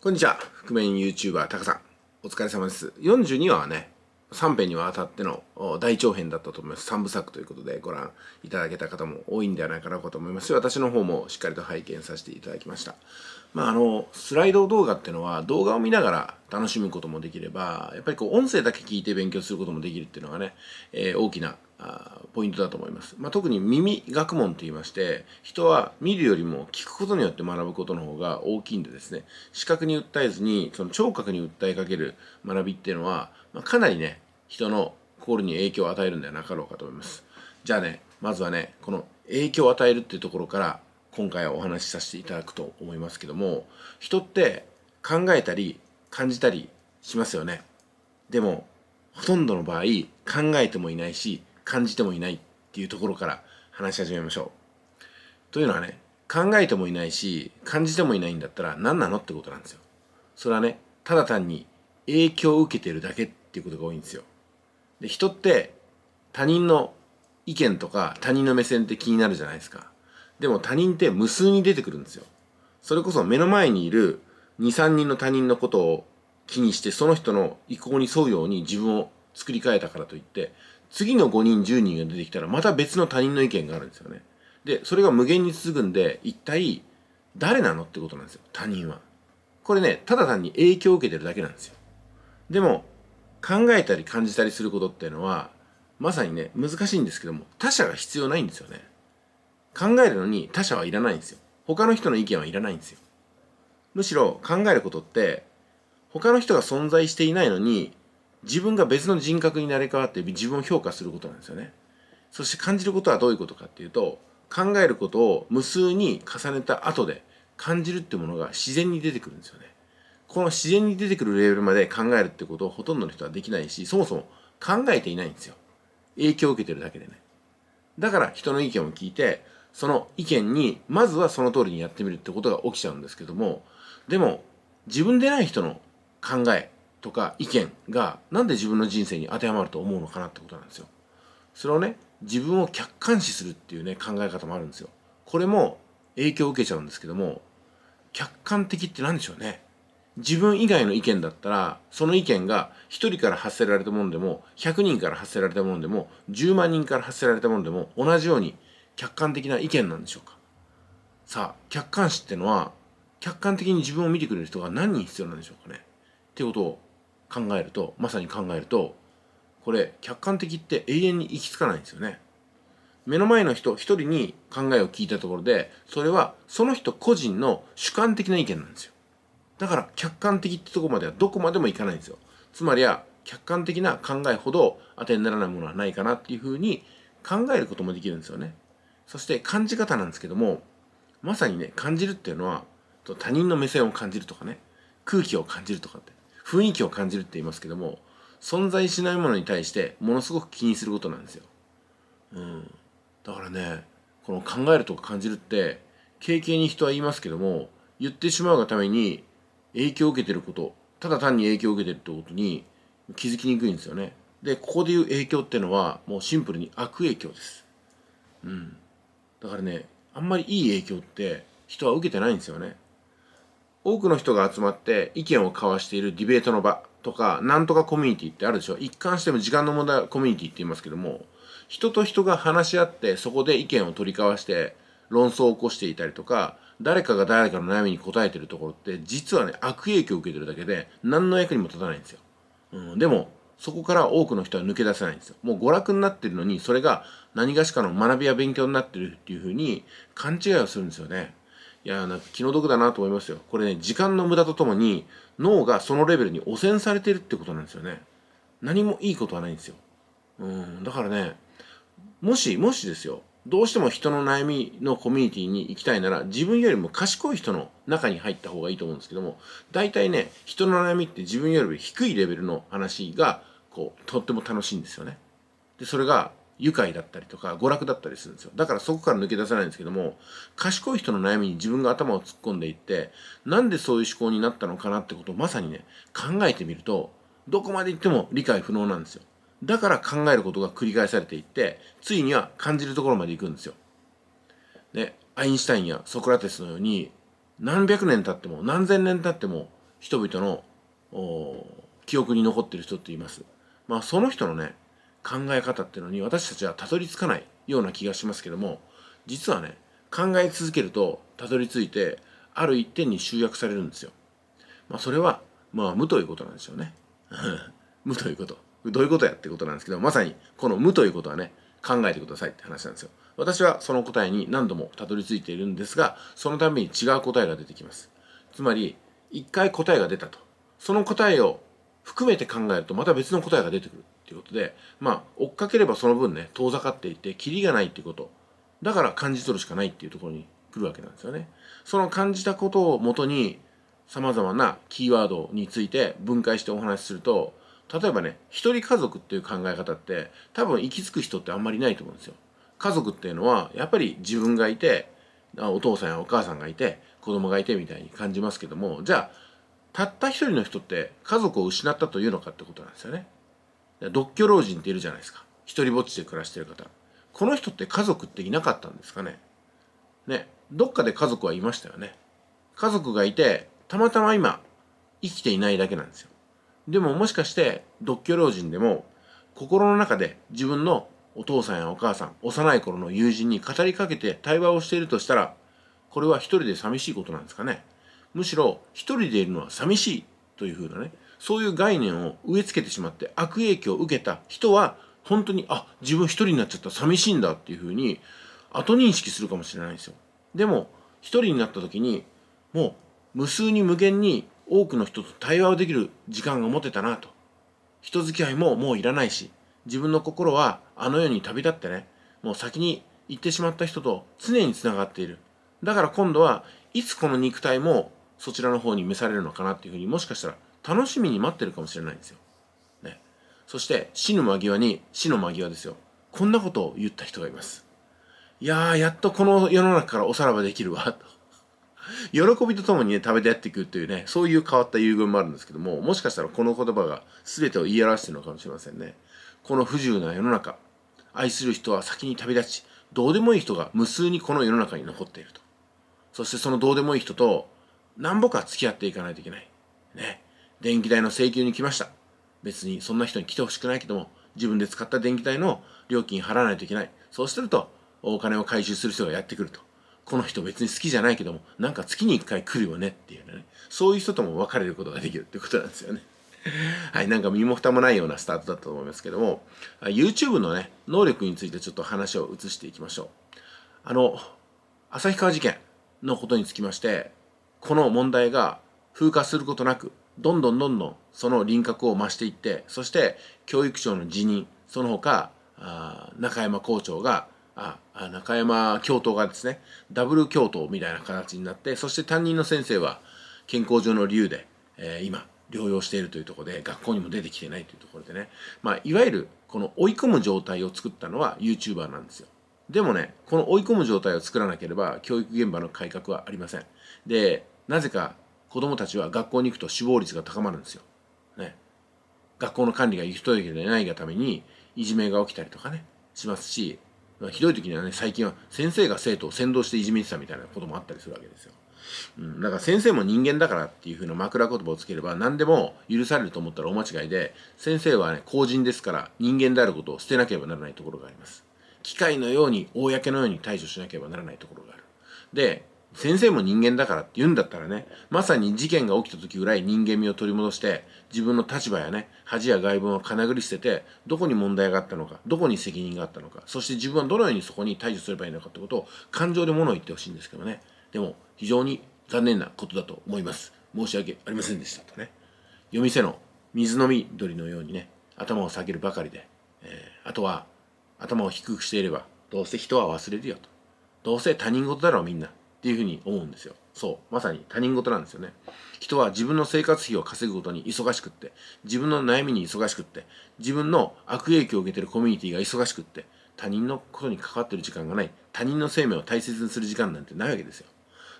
こんにちは。覆面 YouTuber タカさん。お疲れ様です。42話はね、3編にわたっての大長編だったと思います。3部作ということでご覧いただけた方も多いんではないかなと思います私の方もしっかりと拝見させていただきました。まあ、あの、スライド動画っていうのは動画を見ながら楽しむこともできれば、やっぱりこう音声だけ聞いて勉強することもできるっていうのがね、えー、大きなポイントだと思います、まあ、特に耳学問といいまして人は見るよりも聞くことによって学ぶことの方が大きいんでですね視覚に訴えずにその聴覚に訴えかける学びっていうのは、まあ、かなりね人の心に影響を与えるんではなかろうかと思いますじゃあねまずはねこの影響を与えるっていうところから今回はお話しさせていただくと思いますけども人って考えたり感じたりしますよねでもほとんどの場合考えてもいないし感じてもいないっていうところから話し始めましょう。というのはね、考えてもいないし、感じてもいないんだったら何なのってことなんですよ。それはね、ただ単に影響を受けてるだけっていうことが多いんですよ。で、人って他人の意見とか他人の目線って気になるじゃないですか。でも他人って無数に出てくるんですよ。それこそ目の前にいる2、3人の他人のことを気にしてその人の意向に沿うように自分を作り変えたからといって次の5人10人が出てきたらまた別の他人の意見があるんですよねでそれが無限に続くんで一体誰なのってことなんですよ他人はこれねただ単に影響を受けてるだけなんですよでも考えたり感じたりすることっていうのはまさにね難しいんですけども他者が必要ないんですよね考えるのに他者はいらないんですよ他の人の意見はいらないんですよむしろ考えることって他の人が存在していないのに自分が別の人格になり変わって自分を評価することなんですよね。そして感じることはどういうことかっていうと考えることを無数に重ねた後で感じるってものが自然に出てくるんですよね。この自然に出てくるレベルまで考えるってことをほとんどの人はできないしそもそも考えていないんですよ。影響を受けてるだけでね。だから人の意見を聞いてその意見にまずはその通りにやってみるってことが起きちゃうんですけどもでも自分でない人の考えとか意見がなんで自分の人生に当てはまると思うのかなってことなんですよ。それをね自分を客観視するっていうね考え方もあるんですよ。これも影響を受けちゃうんですけども客観的って何でしょうね。自分以外の意見だったらその意見が1人から発せられたものでも100人から発せられたものでも10万人から発せられたものでも同じように客観的な意見なんでしょうかさあ客観視ってのは客観的に自分を見てくれる人が何人必要なんでしょうかねっていうことを考えるとまさに考えるとこれ客観的って永遠に行き着かないんですよね目の前の人一人に考えを聞いたところでそれはその人個人の主観的な意見なんですよだから客観的ってとこまではどこまでもいかないんですよつまりは客観的な考えほど当てにならないものはないかなっていうふうに考えることもできるんですよねそして感じ方なんですけどもまさにね感じるっていうのは他人の目線を感じるとかね空気を感じるとかって雰囲気を感じるって言いますけども存在しないものに対してものすごく気にすることなんですよ。うん、だからねこの考えるとか感じるって経験に人は言いますけども言ってしまうがために影響を受けてることただ単に影響を受けてるってことに気づきにくいんですよね。でここで言う影響ってのはもうシンプルに悪影響です。うん、だからねあんまりいい影響って人は受けてないんですよね。多くの人が集まって意見を交わしているディベートの場とか、なんとかコミュニティってあるでしょ一貫しても時間の問題はコミュニティって言いますけども、人と人が話し合ってそこで意見を取り交わして論争を起こしていたりとか、誰かが誰かの悩みに答えてるところって実はね、悪影響を受けてるだけで何の役にも立たないんですよ。うん、でも、そこから多くの人は抜け出せないんですよ。もう娯楽になってるのに、それが何がしかの学びや勉強になってるっていうふうに勘違いをするんですよね。いやなんか気の毒だなと思いますよこれね時間の無駄とともに脳がそのレベルに汚染されてるってことなんですよね何もいいことはないんですようんだからねもしもしですよどうしても人の悩みのコミュニティに行きたいなら自分よりも賢い人の中に入った方がいいと思うんですけども大体ね人の悩みって自分より低いレベルの話がこうとっても楽しいんですよねでそれが愉快だったりとか娯楽だったりするんですよだからそこから抜け出せないんですけども賢い人の悩みに自分が頭を突っ込んでいってなんでそういう思考になったのかなってことをまさにね考えてみるとどこまで行っても理解不能なんですよだから考えることが繰り返されていってついには感じるところまで行くんですよでアインシュタインやソクラテスのように何百年経っても何千年経っても人々の記憶に残ってる人っていますまあその人のね考え方っていうのに私たちはたどり着かないような気がしますけども実はね考え続けるとたどり着いてある一点に集約されるんですよ。まあ、それはまあ無ということなんですよね。無ということ。どういうことやってことなんですけどまさにこの無ということはね考えてくださいって話なんですよ。私はその答えに何度もたどり着いているんですがそのために違う答えが出てきます。つまり一回答えが出たとその答えを含めて考えるとまた別の答えが出てくる。ということでまあ追っかければその分ね遠ざかっていってキリがないっていうことだから感じ取るしかないっていうところに来るわけなんですよね。その感じたことをもとに様々なキーワードについて分解してお話しすると例えばね一人家族っていう考え方って多分行き着く人ってあんまりないと思うんですよ。家族っていうのはやっぱり自分がいてお父さんやお母さんがいて子供がいてみたいに感じますけどもじゃあたった一人の人って家族を失ったというのかってことなんですよね。独居老人っているじゃないですか一人ぼっちで暮らしてる方この人って家族っていなかったんですかねねどっかで家族はいましたよね家族がいてたまたま今生きていないだけなんですよでももしかして独居老人でも心の中で自分のお父さんやお母さん幼い頃の友人に語りかけて対話をしているとしたらこれは一人で寂しいことなんですかねむしろ一人でいるのは寂しいというふうなねそういう概念を植え付けてしまって悪影響を受けた人は本当にあ自分一人になっちゃった寂しいんだっていうふうに後認識するかもしれないんですよでも一人になった時にもう無数に無限に多くの人と対話をできる時間が持てたなと人付き合いももういらないし自分の心はあの世に旅立ってねもう先に行ってしまった人と常につながっているだから今度はいつこの肉体もそちらの方に召されるのかなっていうふうにもしかしたら楽しみに待ってるかもしれないんですよ。ね、そして死ぬ間際に死の間際ですよ。こんなことを言った人がいます。いやー、やっとこの世の中からおさらばできるわ、と。喜びとともにね、食べてやっていくというね、そういう変わった遺言もあるんですけども、もしかしたらこの言葉が全てを言い表しているのかもしれませんね。この不自由な世の中、愛する人は先に旅立ち、どうでもいい人が無数にこの世の中に残っていると。そしてそのどうでもいい人と、なんぼか付き合っていかないといけない。ね。電気代の請求に来ました。別にそんな人に来てほしくないけども、自分で使った電気代の料金払わないといけない。そうすると、お金を回収する人がやってくると。この人別に好きじゃないけども、なんか月に一回来るよねっていうね。そういう人とも別れることができるってことなんですよね。はい、なんか身も蓋もないようなスタートだったと思いますけども、YouTube のね、能力についてちょっと話を移していきましょう。あの、旭川事件のことにつきまして、この問題が風化することなくどんどんどんどんその輪郭を増していってそして教育長の辞任その他あ中山校長があ中山教頭がですねダブル教頭みたいな形になってそして担任の先生は健康上の理由で、えー、今療養しているというところで学校にも出てきてないというところでね、まあ、いわゆるこの追い込む状態を作ったのは YouTuber なんですよでもねこの追い込む状態を作らなければ教育現場の改革はありませんでなぜか子供たちは学校に行くと死亡率が高まるんですよ。ね。学校の管理が行き届いてないがために、いじめが起きたりとかね、しますし、まあ、ひどい時にはね、最近は先生が生徒を先導していじめてたみたいなこともあったりするわけですよ。うん、だから先生も人間だからっていうふうな枕言葉をつければ何でも許されると思ったらお間違いで先生はね公人ですから人間であることを捨てなければならないところがあります機械のように公のように対処しなければならないところがあるで先生も人間だからって言うんだったらね、まさに事件が起きた時ぐらい人間味を取り戻して、自分の立場やね、恥や外文をかなぐり捨てて、どこに問題があったのか、どこに責任があったのか、そして自分はどのようにそこに対処すればいいのかってことを感情で物を言ってほしいんですけどね。でも、非常に残念なことだと思います。申し訳ありませんでしたとね。夜店の水飲み鳥のようにね、頭を下げるばかりで、えー、あとは頭を低くしていれば、どうせ人は忘れるよと。どうせ他人事だろうみんな。っていうふうに思うんですよ。そう。まさに他人事なんですよね。人は自分の生活費を稼ぐことに忙しくって、自分の悩みに忙しくって、自分の悪影響を受けてるコミュニティが忙しくって、他人のことに関わってる時間がない、他人の生命を大切にする時間なんてないわけですよ。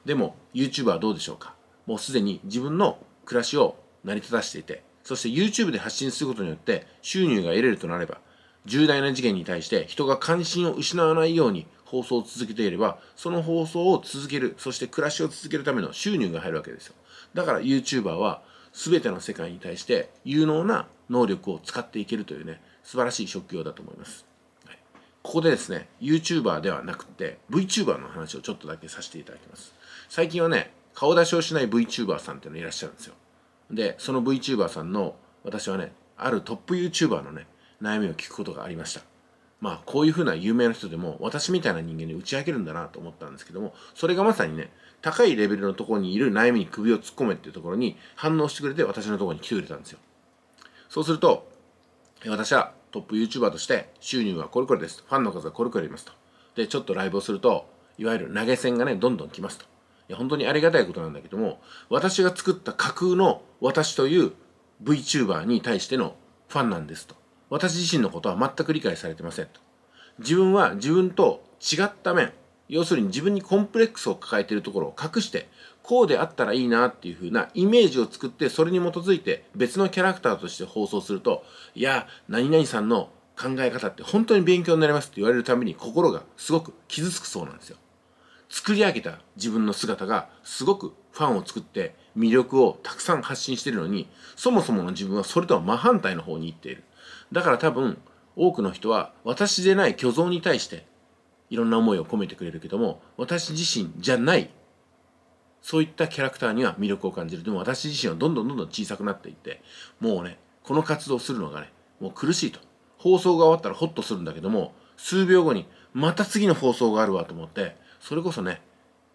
でも、y o u t u b e はどうでしょうかもうすでに自分の暮らしを成り立たせていて、そして YouTube で発信することによって収入が得れるとなれば、重大な事件に対して人が関心を失わないように放送を続けていればその放送を続けるそして暮らしを続けるための収入が入るわけですよだから YouTuber は全ての世界に対して有能な能力を使っていけるというね素晴らしい職業だと思います、はい、ここでですね YouTuber ではなくて VTuber の話をちょっとだけさせていただきます最近はね顔出しをしない VTuber さんっていうのいらっしゃるんですよでその VTuber さんの私はねあるトップ YouTuber のね悩みを聞くことがありましたまあ、こういうふうな有名な人でも、私みたいな人間に打ち明けるんだなと思ったんですけども、それがまさにね、高いレベルのところにいる悩みに首を突っ込めっていうところに反応してくれて、私のところに来てくれたんですよ。そうすると、私はトップ YouTuber として、収入はこれこれですと。ファンの数はこれこれいますと。で、ちょっとライブをすると、いわゆる投げ銭がね、どんどん来ますと。いや、本当にありがたいことなんだけども、私が作った架空の私という VTuber に対してのファンなんですと。私自身のことは全く理解されてませんと。自分は自分と違った面、要するに自分にコンプレックスを抱えているところを隠して、こうであったらいいなっていう風なイメージを作って、それに基づいて別のキャラクターとして放送すると、いや、何々さんの考え方って本当に勉強になりますって言われるために心がすごく傷つくそうなんですよ。作り上げた自分の姿がすごくファンを作って魅力をたくさん発信してるのに、そもそもの自分はそれとは真反対の方に行っている。だから多分多くの人は私でない虚像に対していろんな思いを込めてくれるけども私自身じゃないそういったキャラクターには魅力を感じるでも私自身はどんどんどんどん小さくなっていってもうねこの活動するのがねもう苦しいと放送が終わったらホッとするんだけども数秒後にまた次の放送があるわと思ってそれこそね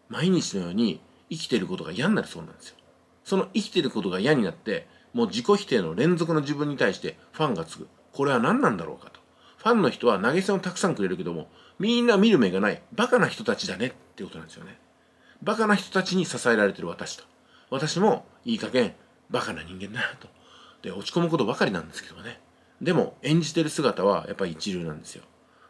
毎日のように生きてることが嫌になるそうなんですよその生きてることが嫌になってもう自己否定の連続の自分に対してファンがつく。これは何なんだろうかと。ファンの人は投げ銭をたくさんくれるけども、みんな見る目がない、バカな人たちだねってことなんですよね。バカな人たちに支えられてる私と。私もいい加減、バカな人間だなと。で、落ち込むことばかりなんですけどね。でも、演じてる姿はやっぱり一流なんですよ。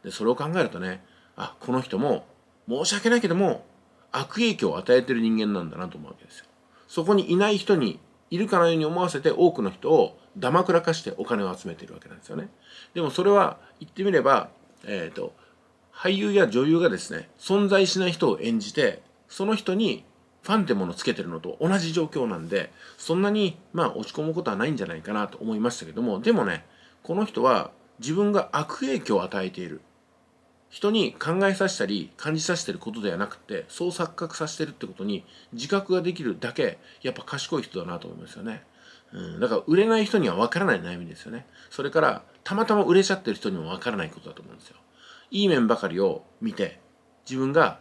で、それを考えるとね、あ、この人も、申し訳ないけども、悪影響を与えてる人間なんだなと思うわけですよ。そこにいない人にいるかのように思わせて多くの人をだまくらかしてお金を集めてるわけなんですよね。でもそれは言ってみれば、えーと、と俳優や女優がですね存在しない人を演じてその人にファンってものをつけてるのと同じ状況なんでそんなにまあ落ち込むことはないんじゃないかなと思いましたけどもでもねこの人は自分が悪影響を与えている人に考えさせたり感じさせてることではなくてそう錯覚させてるってことに自覚ができるだけやっぱ賢い人だなと思いますよね。うん、だから売れない人には分からない悩みですよね。それからたまたま売れちゃってる人にも分からないことだと思うんですよ。いい面ばかりを見て自分が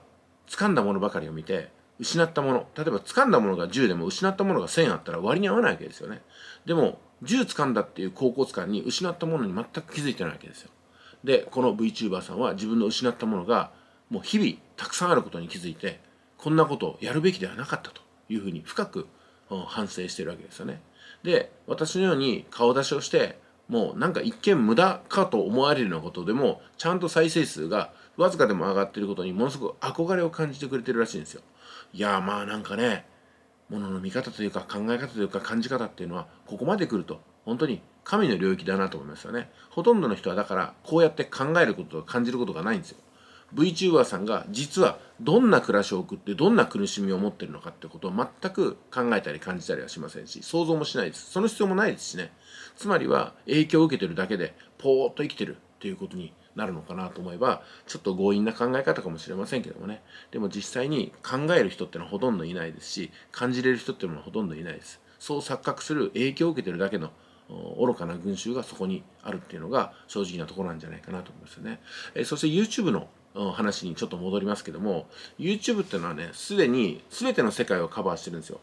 掴んだものばかりを見て失ったもの例えば掴んだものが10でも失ったものが1000あったら割に合わないわけですよね。でも10掴んだっていう高骨感に失ったものに全く気づいてないわけですよ。でこの VTuber さんは自分の失ったものがもう日々たくさんあることに気づいてこんなことをやるべきではなかったというふうに深く反省してるわけですよね。で私のように顔出しをしてもうなんか一見無駄かと思われるようなことでもちゃんと再生数がわずかでも上がってることにものすごく憧れを感じてくれてるらしいんですよ。いやまあなんかねものの見方というか考え方というか感じ方っていうのはここまで来ると本当に神の領域だなと思いますよね。ほとんどの人はだからこうやって考えることと感じることがないんですよ。VTuber さんが実はどんな暮らしを送ってどんな苦しみを持ってるのかってことを全く考えたり感じたりはしませんし想像もしないですその必要もないですしねつまりは影響を受けてるだけでぽーっと生きてるっていうことになるのかなと思えばちょっと強引な考え方かもしれませんけどもねでも実際に考える人ってのはほとんどいないですし感じれる人ってのはほとんどいないですそう錯覚する影響を受けてるだけの愚かな群衆がそこにあるっていうのが正直なところなんじゃないかなと思いますよね。えそして YouTube の話にちょっと戻りますけども YouTube っていうのはねすでに全ての世界をカバーしてるんですよ。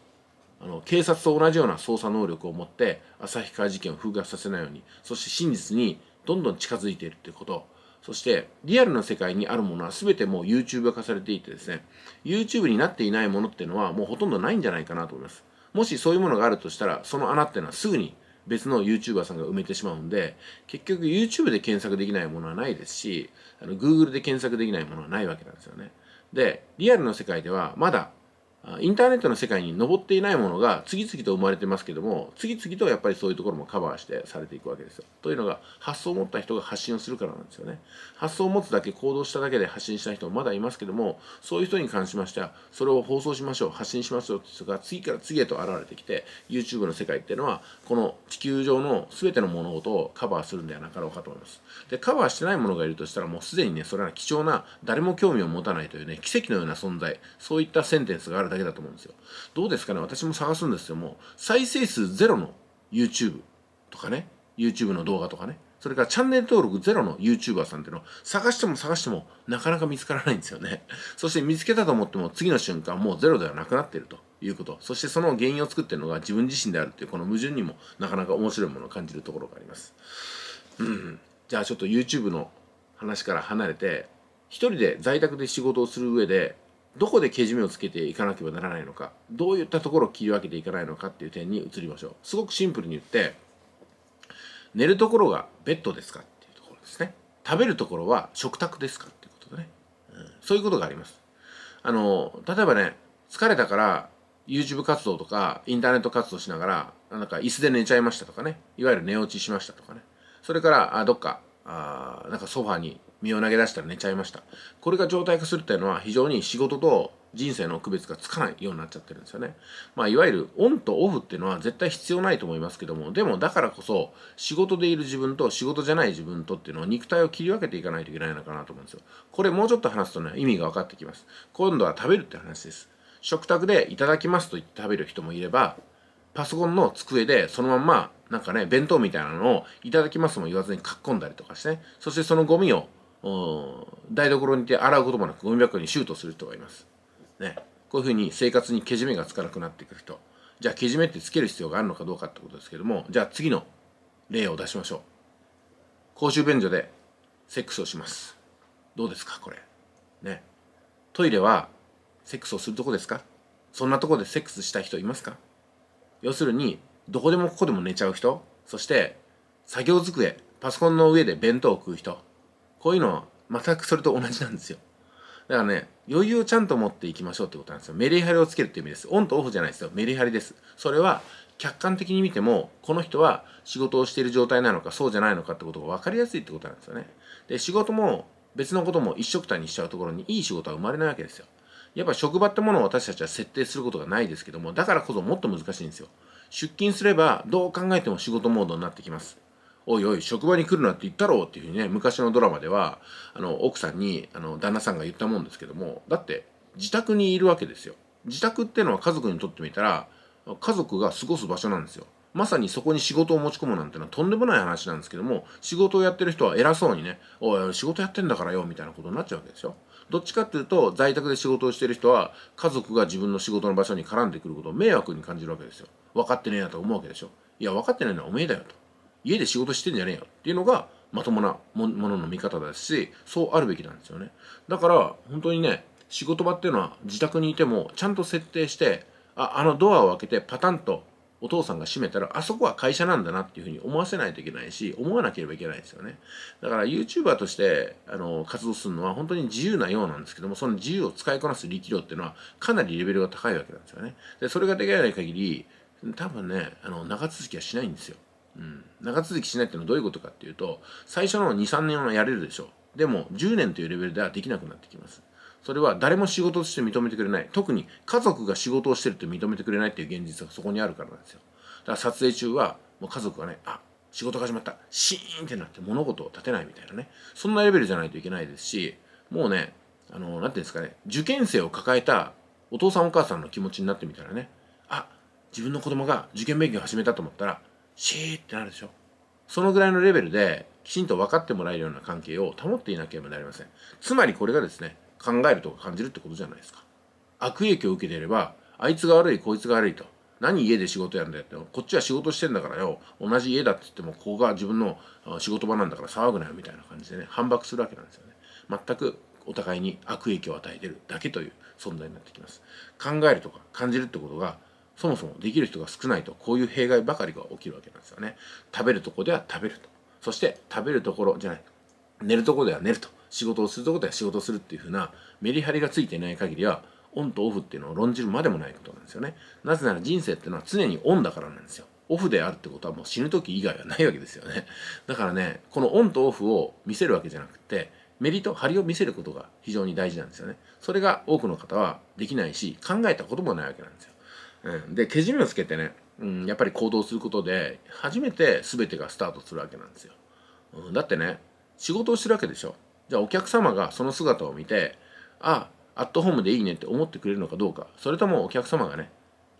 あの警察と同じような捜査能力を持って旭川事件を風化させないようにそして真実にどんどん近づいているっていうことそしてリアルな世界にあるものは全てもう YouTube 化されていてですね YouTube になっていないものっていうのはもうほとんどないんじゃないかなと思いますもしそういうものがあるとしたらその穴っていうのはすぐに別の YouTuber さんが埋めてしまうんで、結局 YouTube で検索できないものはないですし、あの Google で検索できないものはないわけなんですよね。で、リアルの世界ではまだインターネットの世界に上っていないものが次々と生まれてますけども次々とやっぱりそういうところもカバーしてされていくわけですよ。というのが発想を持った人が発信をするからなんですよね。発想を持つだけ行動しただけで発信した人もまだいますけどもそういう人に関しましてはそれを放送しましょう発信しましょうという人が次から次へと現れてきて YouTube の世界っていうのはこの地球上の全ての物事をカバーするんではなかろうかと思います。でカバーしてないものがいるとしたらもうすでにねそれは貴重な誰も興味を持たないというね奇跡のような存在そういったセンテンスがあるだけだと思うんですよ。どうですかね私も探すんですよ。もう、再生数ゼロの YouTube とかね、YouTube の動画とかね、それからチャンネル登録ゼロの YouTuber さんっていうのを探しても探してもなかなか見つからないんですよね。そして見つけたと思っても次の瞬間もうゼロではなくなっているということ。そしてその原因を作っているのが自分自身であるっていうこの矛盾にもなかなか面白いものを感じるところがあります。うん。じゃあちょっと YouTube の話から離れて、一人で在宅で仕事をする上でどこでけじめをつけていかなければならないのかどういったところを切り分けていかないのかっていう点に移りましょうすごくシンプルに言って寝るところがベッドですかっていうところですね食べるところは食卓ですかっていうことでね、うん、そういうことがありますあの例えばね疲れたから YouTube 活動とかインターネット活動しながらなんか椅子で寝ちゃいましたとかねいわゆる寝落ちしましたとかねそれからあどっかあなんかソファに身を投げ出したら寝ちゃいましたこれが常態化するっていうのは非常に仕事と人生の区別がつかないようになっちゃってるんですよね。まあ、いわゆるオンとオフっていうのは絶対必要ないと思いますけども、でもだからこそ仕事でいる自分と仕事じゃない自分とっていうのは肉体を切り分けていかないといけないのかなと思うんですよ。これもうちょっと話すとね、意味が分かってきます。今度は食べるって話です。食卓でいただきますと言って食べる人もいれば、パソコンの机でそのまんまなんかね、弁当みたいなのをいただきますも言わずに書き込んだりとかして、ね、そしてそのゴミを台所にて洗うこともなくゴミ箱にシュートする人がいます。ね、こういうふうに生活にけじめがつかなくなってくる人じゃあけじめってつける必要があるのかどうかってことですけどもじゃあ次の例を出しましょう公衆便所でセックスをしますどうですかこれねトイレはセックスをするとこですかそんなとこでセックスしたい人いますか要するにどこでもここでも寝ちゃう人そして作業机パソコンの上で弁当を食う人こういうのは全くそれと同じなんですよだからね余裕をちゃんと持っていきましょうってことなんですよメリハリをつけるっていう意味ですオンとオフじゃないですよメリハリですそれは客観的に見てもこの人は仕事をしている状態なのかそうじゃないのかってことが分かりやすいってことなんですよねで仕事も別のことも一緒くたにしちゃうところにいい仕事は生まれないわけですよやっぱ職場ってものを私たちは設定することがないですけどもだからこそもっと難しいんですよ出勤すればどう考えても仕事モードになってきますおいおい、職場に来るなって言ったろうっていうふうにね、昔のドラマでは、あの、奥さんに、あの、旦那さんが言ったもんですけども、だって、自宅にいるわけですよ。自宅ってのは家族にとってみたら、家族が過ごす場所なんですよ。まさにそこに仕事を持ち込むなんてのはとんでもない話なんですけども、仕事をやってる人は偉そうにね、おい、仕事やってんだからよ、みたいなことになっちゃうわけですよ。どっちかっていうと、在宅で仕事をしてる人は、家族が自分の仕事の場所に絡んでくることを迷惑に感じるわけですよ。分かってねえなと思うわけでしょ。いや、分かってないのはおめえだよと。家で仕事してんじゃねえよっていうのがまともなものの見方だしそうあるべきなんですよねだから本当にね仕事場っていうのは自宅にいてもちゃんと設定してああのドアを開けてパタンとお父さんが閉めたらあそこは会社なんだなっていうふうに思わせないといけないし思わなければいけないですよねだから YouTuber としてあの活動するのは本当に自由なようなんですけどもその自由を使いこなす力量っていうのはかなりレベルが高いわけなんですよねでそれができない限り多分ねあの長続きはしないんですようん、長続きしないっていうのはどういうことかっていうと最初の23年はやれるでしょうでも10年というレベルではできなくなってきますそれは誰も仕事として認めてくれない特に家族が仕事をしてると認めてくれないっていう現実がそこにあるからなんですよだから撮影中はもう家族がねあ仕事が始まったシーンってなって物事を立てないみたいなねそんなレベルじゃないといけないですしもうねあの何ていうんですかね受験生を抱えたお父さんお母さんの気持ちになってみたらねあ自分の子供が受験勉強を始めたと思ったらシーってなるでしょそのぐらいのレベルできちんと分かってもらえるような関係を保っていなければなりませんつまりこれがですね考えるとか感じるってことじゃないですか悪影響を受けていればあいつが悪いこいつが悪いと何家で仕事やんだよってこっちは仕事してんだからよ同じ家だって言ってもここが自分の仕事場なんだから騒ぐなよみたいな感じでね反駁するわけなんですよね全くお互いに悪影響を与えてるだけという存在になってきます考えるとか感じるってことがそもそもできる人が少ないとこういう弊害ばかりが起きるわけなんですよね食べるとこでは食べるとそして食べるところじゃない寝るとこでは寝ると仕事をするとこでは仕事をするっていう風なメリハリがついていない限りはオンとオフっていうのを論じるまでもないことなんですよねなぜなら人生っていうのは常にオンだからなんですよオフであるってことはもう死ぬ時以外はないわけですよねだからねこのオンとオフを見せるわけじゃなくてメリット張りを見せることが非常に大事なんですよねそれが多くの方はできないし考えたこともないわけなんですようん、でけじめをつけてね、うん、やっぱり行動することで初めて全てがスタートするわけなんですよ、うん、だってね仕事をしてるわけでしょじゃあお客様がその姿を見てあアットホームでいいねって思ってくれるのかどうかそれともお客様がね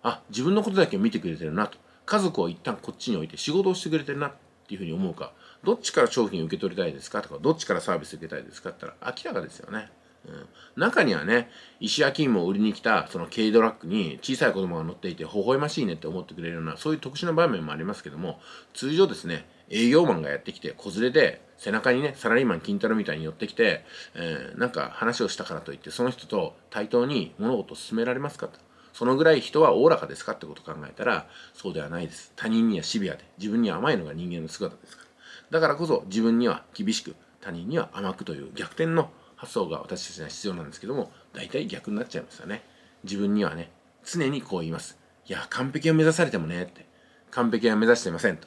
あ自分のことだけを見てくれてるなと家族を一旦こっちに置いて仕事をしてくれてるなっていうふうに思うかどっちから商品を受け取りたいですかとかどっちからサービス受けたいですかって言ったら明らかですよねうん、中にはね石焼き芋を売りに来たその軽ドラッグに小さい子供が乗っていて微笑ましいねって思ってくれるようなそういう特殊な場面もありますけども通常ですね営業マンがやってきて子連れで背中にねサラリーマン金太郎みたいに寄ってきて、えー、なんか話をしたからといってその人と対等に物事を進められますかとそのぐらい人はおおらかですかってことを考えたらそうではないです他人にはシビアで自分には甘いのが人間の姿ですからだからこそ自分には厳しく他人には甘くという逆転の発想が私たちには必要なんですけども大体逆になっちゃいますよね自分にはね常にこう言いますいや完璧を目指されてもねって完璧は目指していませんと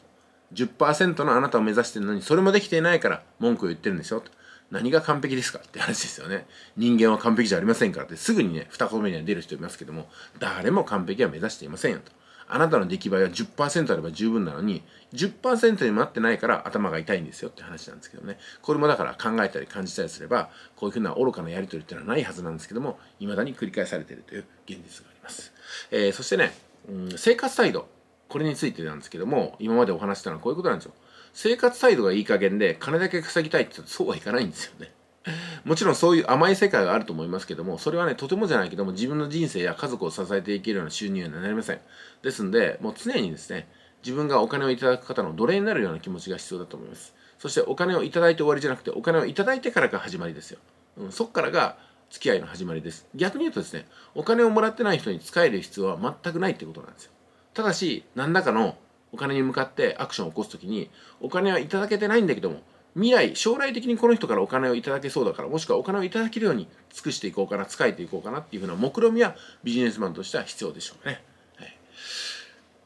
10%のあなたを目指してるのにそれもできていないから文句を言ってるんですよと何が完璧ですかって話ですよね人間は完璧じゃありませんからってすぐにね2言目には出る人いますけども誰も完璧は目指していませんよとあなたの出来栄えは10%あれば十分なのに、10%にもなってないから頭が痛いんですよって話なんですけどね。これもだから考えたり感じたりすれば、こういうふうな愚かなやりとりっていうのはないはずなんですけども、未だに繰り返されているという現実があります。えー、そしてね、うん、生活態度。これについてなんですけども、今までお話したのはこういうことなんですよ。生活態度がいい加減で金だけ稼ぎたいって言うとそうはいかないんですよね。もちろんそういう甘い世界があると思いますけども、それはね、とてもじゃないけども、自分の人生や家族を支えていけるような収入にはなりません。ですんで、もう常にですね、自分がお金をいただく方の奴隷になるような気持ちが必要だと思います。そしてお金をいただいて終わりじゃなくて、お金をいただいてからが始まりですよ。うん、そっからが付き合いの始まりです。逆に言うとですね、お金をもらってない人に使える必要は全くないってことなんですよ。ただし、何らかのお金に向かってアクションを起こすときに、お金はいただけてないんだけども、未来将来的にこの人からお金をいただけそうだからもしくはお金をいただけるように尽くしていこうかな使えていこうかなっていうふうな目論みはビジネスマンとしては必要でしょうね、はい、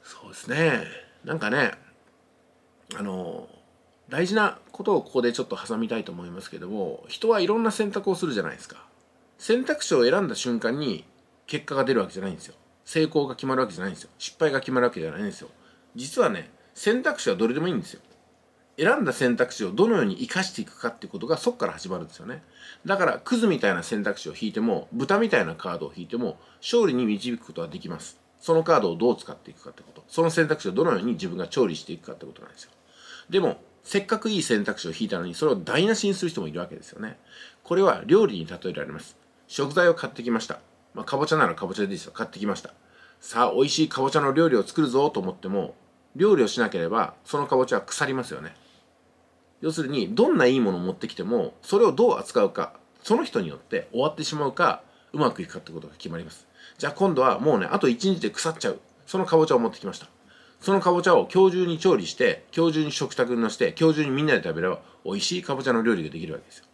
そうですねなんかねあの大事なことをここでちょっと挟みたいと思いますけども人はいろんな選択をするじゃないですか選択肢を選んだ瞬間に結果が出るわけじゃないんですよ成功が決まるわけじゃないんですよ失敗が決まるわけじゃないんですよ実はね選択肢はどれでもいいんですよ選んだ選択肢をどのように生かしていくかっていうことがそこから始まるんですよね。だからクズみたいな選択肢を引いても豚みたいなカードを引いても勝利に導くことはできます。そのカードをどう使っていくかってことその選択肢をどのように自分が調理していくかってことなんですよ。でもせっかくいい選択肢を引いたのにそれを台無しにする人もいるわけですよね。これは料理に例えられます。食材を買ってきました。まあ、かぼちゃならかぼちゃでいいですよ。買ってきました。さあ、美味しいかぼちゃの料理を作るぞと思っても、料理をしなければ、そのかぼちゃは腐りますよね。要するにどんないいものを持ってきてもそれをどう扱うかその人によって終わってしまうかうまくいくかってことが決まりますじゃあ今度はもうねあと1日で腐っちゃうそのかぼちゃを持ってきましたそのかぼちゃを今日中に調理して今日中に食卓にのして今日中にみんなで食べれば美味しいかぼちゃの料理ができるわけですよ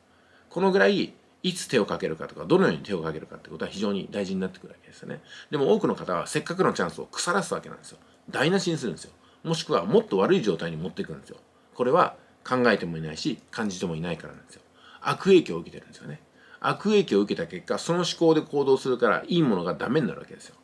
このぐらいいつ手をかけるかとかどのように手をかけるかってことは非常に大事になってくるわけですよねでも多くの方はせっかくのチャンスを腐らすわけなんですよ台無しにするんですよもしくはもっと悪い状態に持っていくんですよこれは考えてもいないし感じてもいないからなんですよ悪影響を受けてるんですよね悪影響を受けた結果その思考で行動するからいいものがダメになるわけですよ、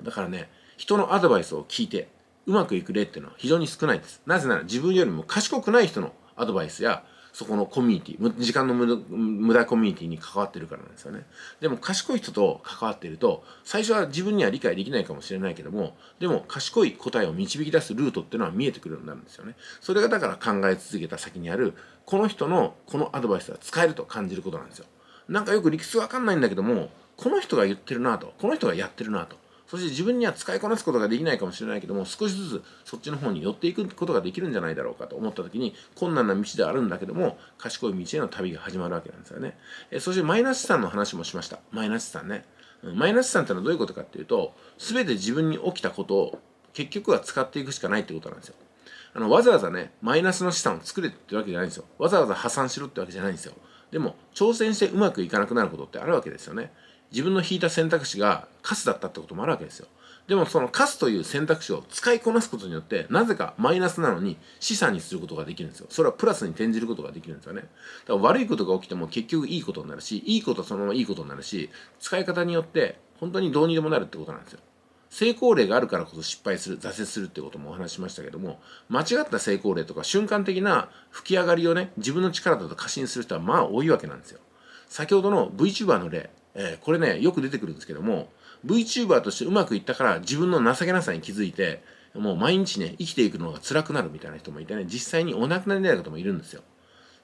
うん、だからね人のアドバイスを聞いてうまくいく例っていうのは非常に少ないですなぜなら自分よりも賢くない人のアドバイスやそこのコミュニティ時間の無駄コミュニティに関わってるからなんですよねでも賢い人と関わっていると最初は自分には理解できないかもしれないけどもでも賢い答えを導き出すルートっていうのは見えてくるようになるんですよねそれがだから考え続けた先にあるこの人のこのアドバイスは使えると感じることなんですよなんかよく理屈わかんないんだけどもこの人が言ってるなとこの人がやってるなとそして自分には使いこなすことができないかもしれないけども少しずつそっちの方に寄っていくことができるんじゃないだろうかと思った時に困難な道であるんだけども賢い道への旅が始まるわけなんですよねえそしてマイナス資産の話もしましたマイナス資産ねマイナス資産ってのはどういうことかっていうと全て自分に起きたことを結局は使っていくしかないってことなんですよあのわざわざねマイナスの資産を作れってわけじゃないんですよわざわざ破産しろってわけじゃないんですよでも挑戦してうまくいかなくなることってあるわけですよね自分の引いた選択肢がカスだったってこともあるわけですよ。でもそのカスという選択肢を使いこなすことによって、なぜかマイナスなのに資産にすることができるんですよ。それはプラスに転じることができるんですよね。だから悪いことが起きても結局いいことになるし、いいことはそのままいいことになるし、使い方によって本当にどうにでもなるってことなんですよ。成功例があるからこそ失敗する、挫折するってこともお話しましたけども、間違った成功例とか瞬間的な吹き上がりをね、自分の力だと過信する人はまあ多いわけなんですよ。先ほどの VTuber の例、えー、これね、よく出てくるんですけども、VTuber としてうまくいったから自分の情けなさに気づいて、もう毎日ね、生きていくのが辛くなるみたいな人もいてね、実際にお亡くなりになる方もいるんですよ。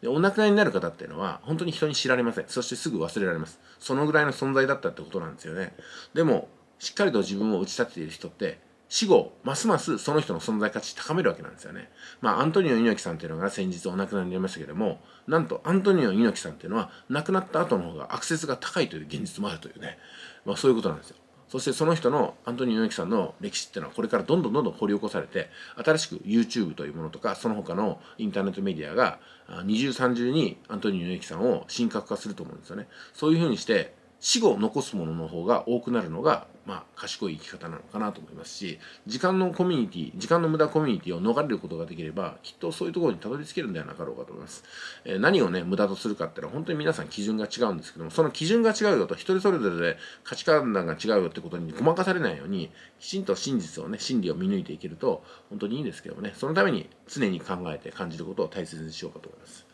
で、お亡くなりになる方っていうのは、本当に人に知られません。そしてすぐ忘れられます。そのぐらいの存在だったってことなんですよね。でも、しっかりと自分を打ち立てている人って、死後、ますますその人の存在価値高めるわけなんですよね。まあ、アントニオ猪木さんというのが先日お亡くなりになりましたけども、なんとアントニオ猪木さんというのは亡くなった後の方がアクセスが高いという現実もあるというね、まあ、そういうことなんですよ。そしてその人のアントニオ猪木さんの歴史っていうのはこれからどんどんどんどん掘り起こされて新しく YouTube というものとかその他のインターネットメディアが二重三重にアントニオ猪木さんを神格化すると思うんですよね。そういうふうにして死後を残すものの方が多くなるのが、まあ、賢い生き方なのかなと思いますし時間のコミュニティ時間の無駄コミュニティを逃れることができればきっとそういうところにたどり着けるんではなかろうかと思います、えー、何をね無駄とするかっていうのは本当に皆さん基準が違うんですけどもその基準が違うよと一人それぞれで価値観が違うよってことにごまかされないようにきちんと真実をね真理を見抜いていけると本当にいいんですけどもねそのために常に考えて感じることを大切にしようかと思います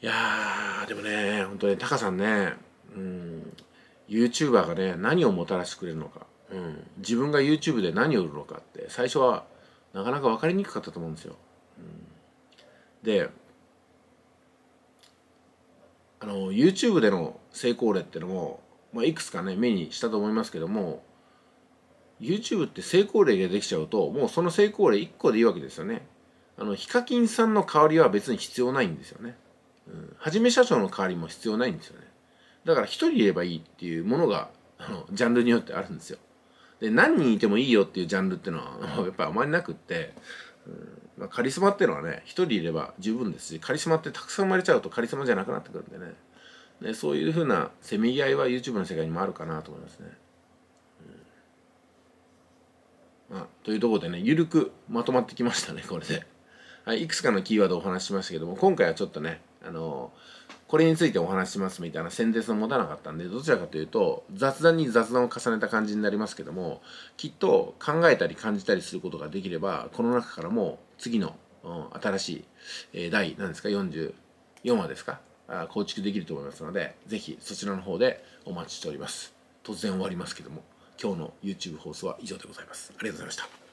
いやーでもね本当にタカさんねうん、YouTuber がね何をもたらしてくれるのか、うん、自分が YouTube で何を売るのかって最初はなかなか分かりにくかったと思うんですよ。うん、であの YouTube での成功例ってのも、まあ、いくつかね目にしたと思いますけども YouTube って成功例ができちゃうともうその成功例1個でいいわけですよね。あのヒカキンさんの代わりは別に必要ないんですよね。うん、はじめ社長の代わりも必要ないんですよね。だから一人いればいいっていうものがあのジャンルによってあるんですよで何人いてもいいよっていうジャンルっていうのは やっぱりあまりなくって、うんまあ、カリスマっていうのはね一人いれば十分ですしカリスマってたくさん生まれちゃうとカリスマじゃなくなってくるんでねでそういうふうなせめぎ合いは YouTube の世界にもあるかなと思いますね、まあ、というところでねゆるくまとまってきましたねこれで、はい、いくつかのキーワードをお話ししましたけども今回はちょっとねあのーこれについてお話しますみたいな先説を持たなかったんでどちらかというと雑談に雑談を重ねた感じになりますけどもきっと考えたり感じたりすることができればこの中からも次の、うん、新しい、えー、第何ですか44話ですかあ構築できると思いますのでぜひそちらの方でお待ちしております突然終わりますけども今日の YouTube 放送は以上でございますありがとうございました